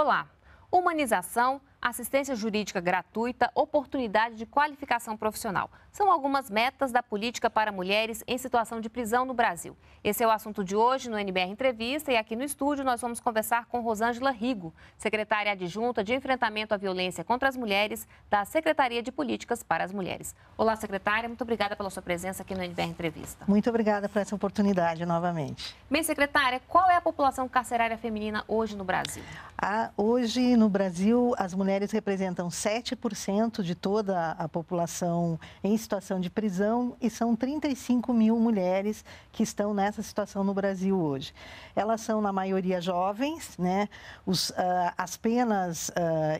Olá! Humanização assistência jurídica gratuita, oportunidade de qualificação profissional. São algumas metas da política para mulheres em situação de prisão no Brasil. Esse é o assunto de hoje no NBR Entrevista e aqui no estúdio nós vamos conversar com Rosângela Rigo, secretária adjunta de enfrentamento à violência contra as mulheres da Secretaria de Políticas para as Mulheres. Olá, secretária, muito obrigada pela sua presença aqui no NBR Entrevista. Muito obrigada por essa oportunidade novamente. Bem, secretária, qual é a população carcerária feminina hoje no Brasil? Ah, hoje no Brasil as mulheres mulheres representam 7% de toda a população em situação de prisão e são 35 mil mulheres que estão nessa situação no Brasil hoje. Elas são, na maioria, jovens, né? Os, uh, as penas uh,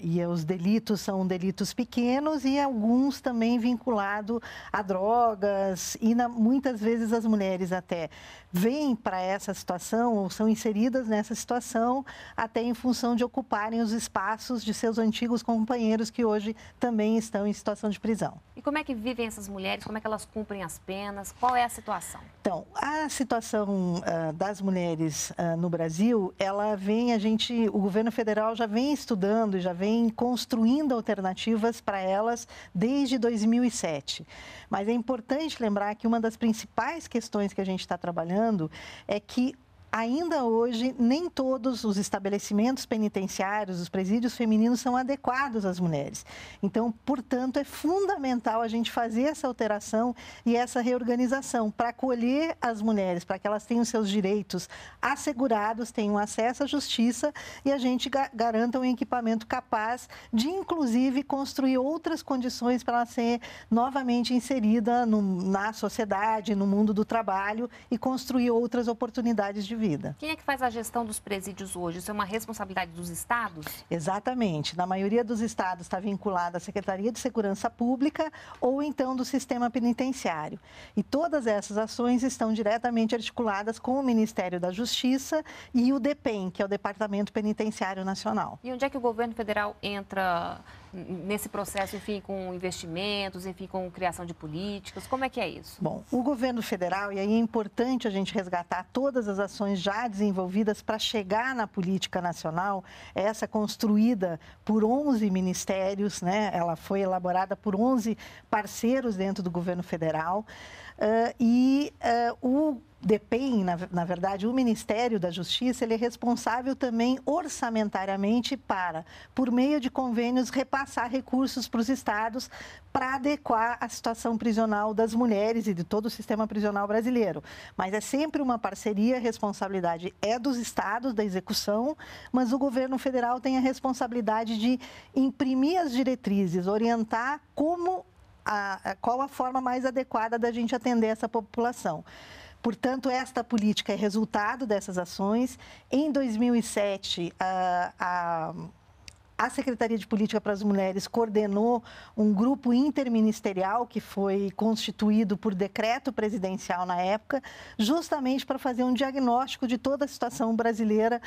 e os delitos são delitos pequenos e alguns também vinculados a drogas e na, muitas vezes as mulheres até vêm para essa situação ou são inseridas nessa situação até em função de ocuparem os espaços de seus antigos antigos companheiros que hoje também estão em situação de prisão. E como é que vivem essas mulheres? Como é que elas cumprem as penas? Qual é a situação? Então, a situação uh, das mulheres uh, no Brasil, ela vem, a gente, o governo federal já vem estudando e já vem construindo alternativas para elas desde 2007. Mas é importante lembrar que uma das principais questões que a gente está trabalhando é que ainda hoje, nem todos os estabelecimentos penitenciários, os presídios femininos, são adequados às mulheres. Então, portanto, é fundamental a gente fazer essa alteração e essa reorganização para acolher as mulheres, para que elas tenham seus direitos assegurados, tenham acesso à justiça e a gente garanta um equipamento capaz de, inclusive, construir outras condições para ela ser novamente inserida no, na sociedade, no mundo do trabalho e construir outras oportunidades de vida. Quem é que faz a gestão dos presídios hoje? Isso é uma responsabilidade dos estados? Exatamente. Na maioria dos estados está vinculada à Secretaria de Segurança Pública ou então do sistema penitenciário. E todas essas ações estão diretamente articuladas com o Ministério da Justiça e o DEPEN, que é o Departamento Penitenciário Nacional. E onde é que o governo federal entra? nesse processo, enfim, com investimentos, enfim, com criação de políticas? Como é que é isso? Bom, o governo federal, e aí é importante a gente resgatar todas as ações já desenvolvidas para chegar na política nacional, é essa construída por 11 ministérios, né? ela foi elaborada por 11 parceiros dentro do governo federal. Uh, e uh, o DEPEN, na, na, verdade, o Ministério da Justiça, ele é responsável também orçamentariamente para, por meio de convênios, repassar recursos para os estados para adequar a situação prisional das mulheres e de todo o sistema prisional brasileiro. Mas é sempre uma parceria, a responsabilidade é dos estados da execução, mas o governo federal tem a responsabilidade de imprimir as diretrizes, orientar como a, a, qual a forma mais adequada da gente atender essa população. Portanto, esta política é resultado dessas ações. Em 2007, a, a a Secretaria de Política para as Mulheres coordenou um grupo interministerial que foi constituído por decreto presidencial na época, justamente para fazer um diagnóstico de toda a situação brasileira,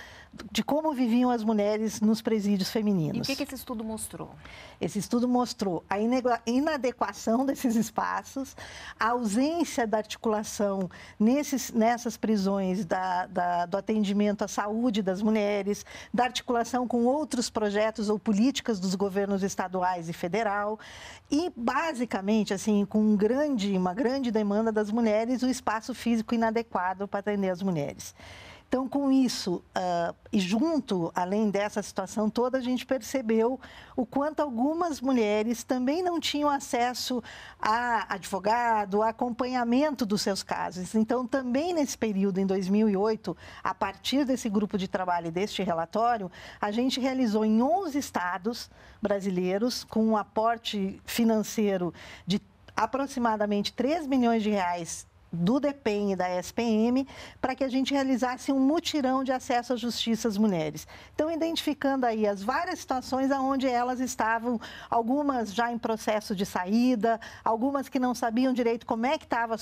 de como viviam as mulheres nos presídios femininos. E o que, que esse estudo mostrou? Esse estudo mostrou a inadequação desses espaços, a ausência da articulação nesses, nessas prisões da, da, do atendimento à saúde das mulheres, da articulação com outros projetos projetos ou políticas dos governos estaduais e federal e basicamente assim com um grande, uma grande demanda das mulheres, o espaço físico inadequado para atender as mulheres. Então, com isso, uh, e junto, além dessa situação toda, a gente percebeu o quanto algumas mulheres também não tinham acesso a advogado, a acompanhamento dos seus casos. Então, também nesse período, em 2008, a partir desse grupo de trabalho e deste relatório, a gente realizou em 11 estados brasileiros, com um aporte financeiro de aproximadamente 3 milhões de reais do DEPEN e da SPM para que a gente realizasse um mutirão de acesso à justiça às mulheres. Então, identificando aí as várias situações aonde elas estavam, algumas já em processo de saída, algumas que não sabiam direito como é que estava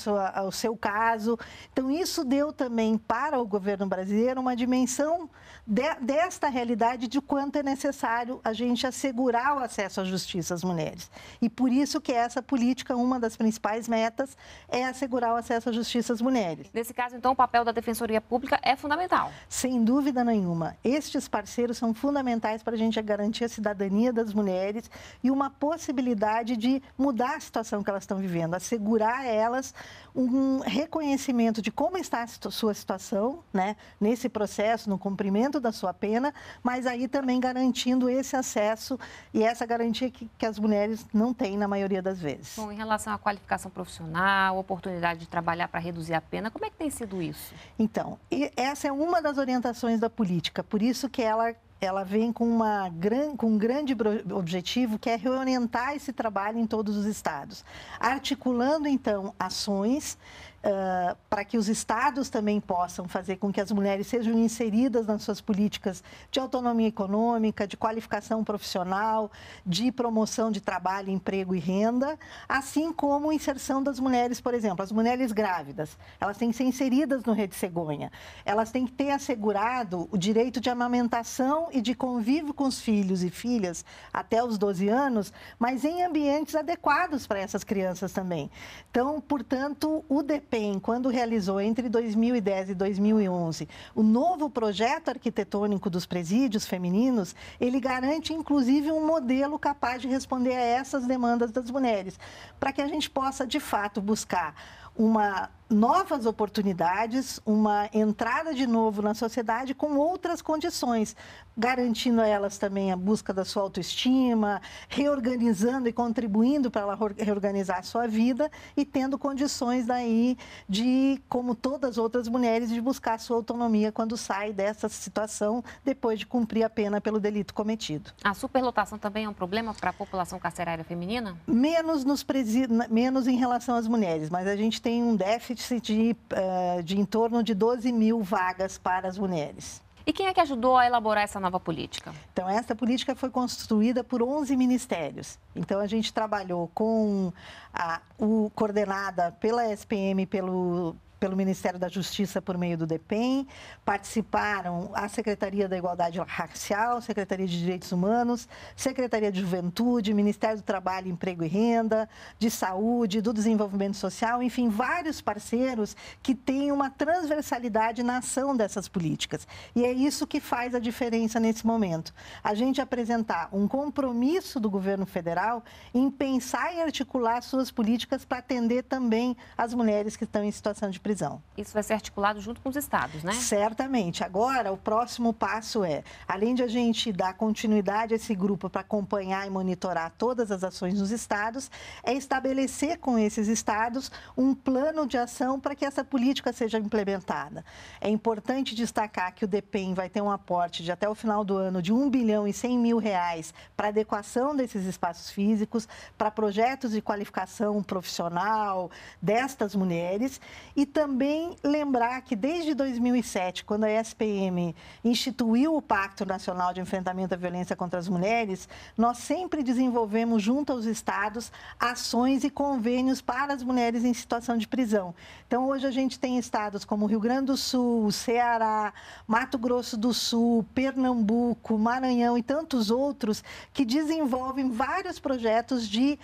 o seu caso. Então, isso deu também para o governo brasileiro uma dimensão de, desta realidade de quanto é necessário a gente assegurar o acesso à justiça às mulheres. E por isso que essa política, uma das principais metas, é assegurar o acesso acesso à justiça às mulheres. Nesse caso, então, o papel da Defensoria Pública é fundamental. Sem dúvida nenhuma. Estes parceiros são fundamentais para a gente garantir a cidadania das mulheres e uma possibilidade de mudar a situação que elas estão vivendo, assegurar a elas um reconhecimento de como está a sua situação, né, nesse processo, no cumprimento da sua pena, mas aí também garantindo esse acesso e essa garantia que, que as mulheres não têm na maioria das vezes. Bom, em relação à qualificação profissional, oportunidade de trabalho trabalhar para reduzir a pena. Como é que tem sido isso? Então, essa é uma das orientações da política, por isso que ela ela vem com, uma gran, com um grande objetivo, que é reorientar esse trabalho em todos os estados, articulando então ações uh, para que os estados também possam fazer com que as mulheres sejam inseridas nas suas políticas de autonomia econômica, de qualificação profissional, de promoção de trabalho, emprego e renda, assim como a inserção das mulheres, por exemplo, as mulheres grávidas, elas têm que ser inseridas no Rede Cegonha, elas têm que ter assegurado o direito de amamentação e de convívio com os filhos e filhas até os 12 anos, mas em ambientes adequados para essas crianças também. Então, portanto, o DP CAPEM, quando realizou entre 2010 e 2011 o novo projeto arquitetônico dos presídios femininos, ele garante inclusive um modelo capaz de responder a essas demandas das mulheres, para que a gente possa de fato buscar uma novas oportunidades, uma entrada de novo na sociedade com outras condições, garantindo a elas também a busca da sua autoestima, reorganizando e contribuindo para ela reorganizar a sua vida e tendo condições daí de, como todas as outras mulheres, de buscar a sua autonomia quando sai dessa situação depois de cumprir a pena pelo delito cometido. A superlotação também é um problema para a população carcerária feminina? Menos nos presídios, menos em relação às mulheres, mas a gente tem um déficit índice de, eh, de em torno de 12 mil vagas para as mulheres. E quem é que ajudou a elaborar essa nova política? Então, essa política foi construída por 11 ministérios. Então, a gente trabalhou com a, o coordenada pela SPM, pelo, pelo Ministério da Justiça por meio do DEPEN, participaram a Secretaria da Igualdade Racial, Secretaria de Direitos Humanos, Secretaria de Juventude, Ministério do Trabalho, Emprego e Renda, de Saúde, do Desenvolvimento Social, enfim, vários parceiros que têm uma transversalidade na ação dessas políticas. E é isso que faz a diferença nesse momento. A gente apresentar um compromisso do governo federal em pensar e articular suas políticas para atender também as mulheres que estão em situação de prisão prisão. Isso vai ser articulado junto com os estados, né? Certamente. Agora, o próximo passo é, além de a gente dar continuidade a esse grupo para acompanhar e monitorar todas as ações nos estados, é estabelecer com esses estados um plano de ação para que essa política seja implementada. É importante destacar que o DPEM vai ter um aporte de até o final do ano de 1 bilhão e 100 mil reais para adequação desses espaços físicos, para projetos de qualificação profissional destas mulheres e também também lembrar que desde 2007, quando a SPM instituiu o Pacto Nacional de Enfrentamento à Violência contra as Mulheres, nós sempre desenvolvemos junto aos estados ações e convênios para as mulheres em situação de prisão. Então, hoje a gente tem estados como Rio Grande do Sul, Ceará, Mato Grosso do Sul, Pernambuco, Maranhão e tantos outros que desenvolvem vários projetos de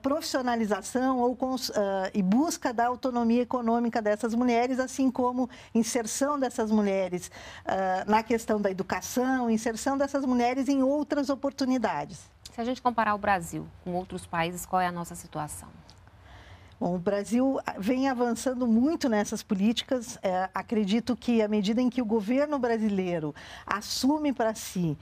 profissionalização ou cons, uh, e busca da autonomia econômica dessas mulheres, assim como inserção dessas mulheres uh, na questão da educação, inserção dessas mulheres em outras oportunidades. Se a gente comparar o Brasil com outros países, qual é a nossa situação? Bom, o Brasil ah, vem avançando muito nessas políticas. É, acredito que, à medida em que o governo brasileiro assume para si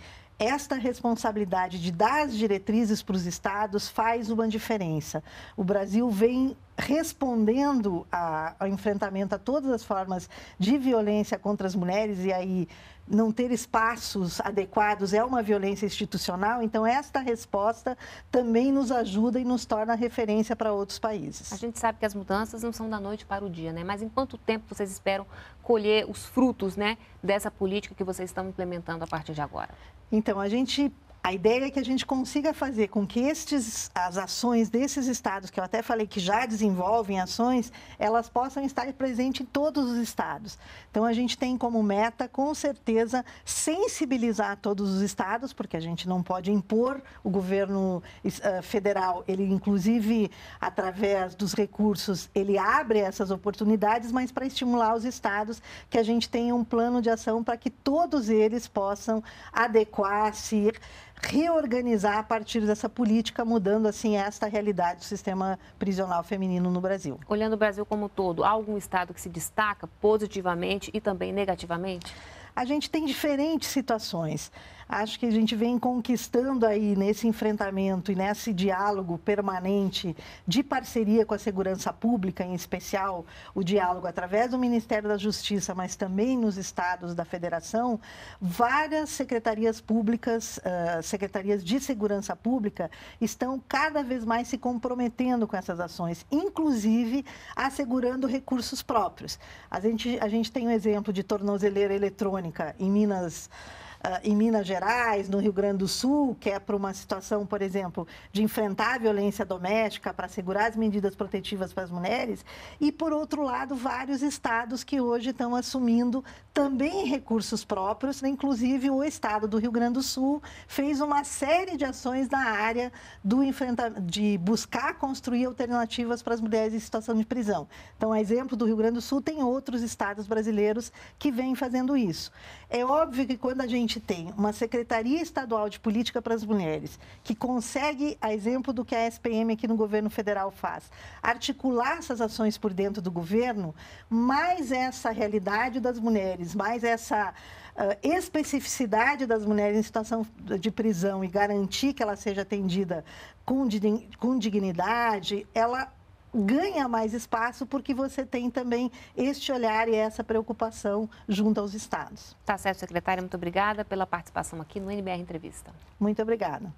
esta responsabilidade de dar as diretrizes para os estados faz uma diferença. O Brasil vem respondendo a, ao enfrentamento a todas as formas de violência contra as mulheres e aí não ter espaços adequados é uma violência institucional, então esta resposta também nos ajuda e nos torna referência para outros países. A gente sabe que as mudanças não são da noite para o dia, né? Mas em quanto tempo vocês esperam colher os frutos, né, dessa política que vocês estão implementando a partir de agora? Então, a gente a ideia é que a gente consiga fazer com que estes, as ações desses estados, que eu até falei que já desenvolvem ações, elas possam estar presentes em todos os estados. Então, a gente tem como meta, com certeza, sensibilizar todos os estados, porque a gente não pode impor o governo ah, federal, ele, inclusive, através dos recursos, ele abre essas oportunidades, mas para estimular os estados que a gente tenha um plano de ação para que todos eles possam adequar-se reorganizar a partir dessa política, mudando assim esta realidade do sistema prisional feminino no Brasil. Olhando o Brasil como um todo, há algum estado que se destaca positivamente e também negativamente? A gente tem diferentes situações acho que a gente vem conquistando aí nesse enfrentamento e nesse diálogo permanente de parceria com a segurança pública, em especial o diálogo através do Ministério da Justiça, mas também nos estados da federação, várias secretarias públicas, uh, secretarias de segurança pública, estão cada vez mais se comprometendo com essas ações, inclusive assegurando recursos próprios. A gente, a gente tem um exemplo de tornozeleira eletrônica em Minas. Ah, em Minas Gerais, no Rio Grande do Sul, que é para uma situação, por exemplo, de enfrentar a violência doméstica, para assegurar as medidas protetivas para as mulheres, e, por outro lado, vários estados que hoje estão assumindo também recursos próprios, né? inclusive o estado do Rio Grande do Sul fez uma série de ações na área do de buscar construir alternativas para as mulheres em situação de prisão. Então, a exemplo do Rio Grande do Sul, tem outros estados brasileiros que vêm fazendo isso. É óbvio que quando a gente gente tem uma Secretaria Estadual de Política para as Mulheres, que consegue, a exemplo do que a SPM aqui no governo federal faz, articular essas ações por dentro do governo, mais essa realidade das mulheres, mais essa uh, especificidade das mulheres em situação de prisão e garantir que ela seja atendida com, com dignidade, ela ganha mais espaço porque você tem também este olhar e essa preocupação junto aos estados. Tá certo, secretária. Muito obrigada pela participação aqui no NBR Entrevista. Muito obrigada.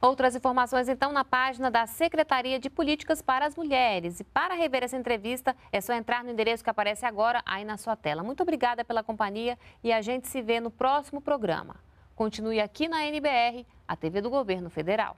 Outras informações, então, na página da Secretaria de Políticas para as Mulheres. E para rever essa entrevista, é só entrar no endereço que aparece agora aí na sua tela. Muito obrigada pela companhia e a gente se vê no próximo programa. Continue aqui na NBR, a TV do Governo Federal.